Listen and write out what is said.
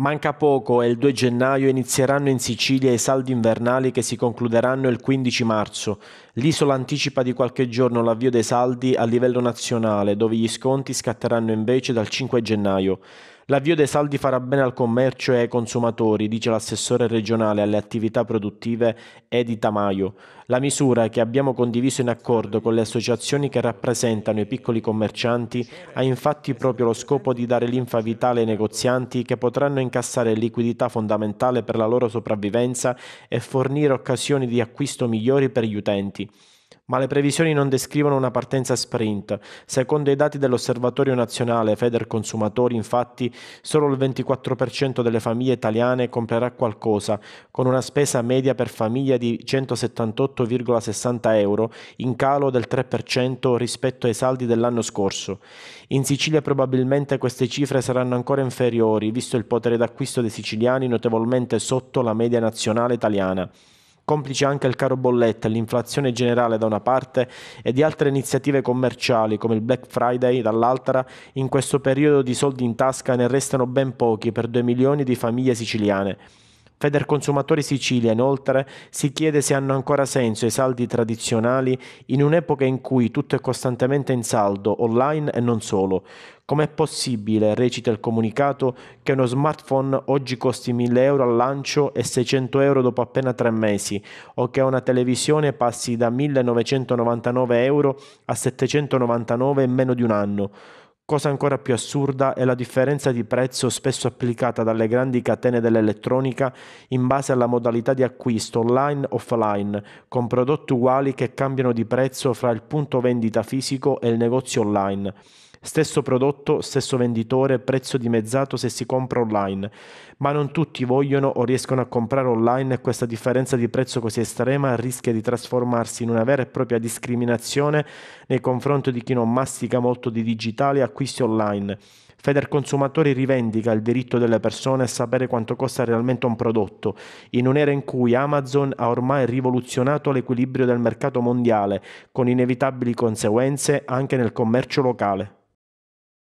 Manca poco e il 2 gennaio inizieranno in Sicilia i saldi invernali che si concluderanno il 15 marzo. L'isola anticipa di qualche giorno l'avvio dei saldi a livello nazionale, dove gli sconti scatteranno invece dal 5 gennaio. L'avvio dei saldi farà bene al commercio e ai consumatori, dice l'assessore regionale alle attività produttive Edi Tamayo. La misura, che abbiamo condiviso in accordo con le associazioni che rappresentano i piccoli commercianti, ha infatti proprio lo scopo di dare linfa vitale ai negozianti che potranno incassare liquidità fondamentale per la loro sopravvivenza e fornire occasioni di acquisto migliori per gli utenti. Ma le previsioni non descrivono una partenza sprint. Secondo i dati dell'Osservatorio nazionale Feder Consumatori, infatti, solo il 24% delle famiglie italiane comprerà qualcosa, con una spesa media per famiglia di 178,60 euro, in calo del 3% rispetto ai saldi dell'anno scorso. In Sicilia probabilmente queste cifre saranno ancora inferiori, visto il potere d'acquisto dei siciliani notevolmente sotto la media nazionale italiana complice anche il caro bolletta e l'inflazione generale da una parte e di altre iniziative commerciali come il Black Friday dall'altra, in questo periodo di soldi in tasca ne restano ben pochi per 2 milioni di famiglie siciliane. Feder Consumatori Sicilia inoltre si chiede se hanno ancora senso i saldi tradizionali in un'epoca in cui tutto è costantemente in saldo, online e non solo. Com'è possibile, recita il comunicato, che uno smartphone oggi costi 1000 euro al lancio e 600 euro dopo appena tre mesi, o che una televisione passi da 1999 euro a 799 in meno di un anno? Cosa ancora più assurda è la differenza di prezzo spesso applicata dalle grandi catene dell'elettronica in base alla modalità di acquisto online offline, con prodotti uguali che cambiano di prezzo fra il punto vendita fisico e il negozio online. Stesso prodotto, stesso venditore, prezzo dimezzato se si compra online, ma non tutti vogliono o riescono a comprare online e questa differenza di prezzo così estrema rischia di trasformarsi in una vera e propria discriminazione nei confronti di chi non mastica molto di digitale e acquisti online. Feder Federconsumatori rivendica il diritto delle persone a sapere quanto costa realmente un prodotto, in un'era in cui Amazon ha ormai rivoluzionato l'equilibrio del mercato mondiale, con inevitabili conseguenze anche nel commercio locale.